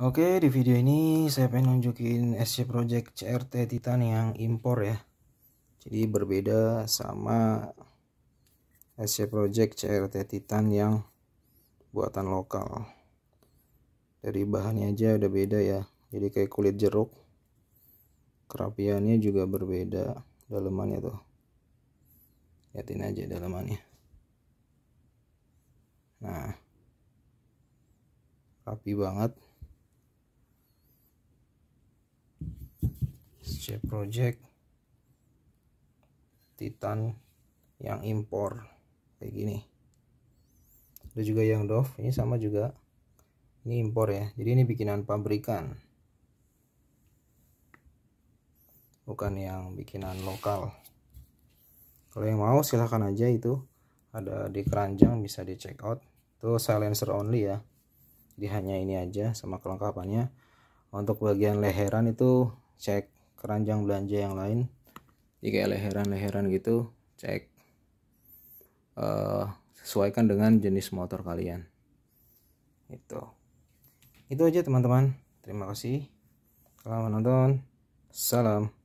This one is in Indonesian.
Oke, di video ini saya pengen nunjukin SC Project CRT Titan yang impor ya. Jadi berbeda sama SC Project CRT Titan yang buatan lokal. Dari bahannya aja udah beda ya. Jadi kayak kulit jeruk. Kerapiannya juga berbeda dalemannya tuh. Liatin aja dalemannya. Nah. Rapi banget C project Titan yang impor kayak gini ada juga yang Dove ini sama juga ini impor ya jadi ini bikinan pabrikan bukan yang bikinan lokal kalau yang mau silahkan aja itu ada di keranjang bisa di check out itu silencer only ya di hanya ini aja sama kelengkapannya untuk bagian leheran itu cek keranjang belanja yang lain jadi kayak leheran-leheran gitu cek uh, sesuaikan dengan jenis motor kalian itu itu aja teman-teman terima kasih telah menonton salam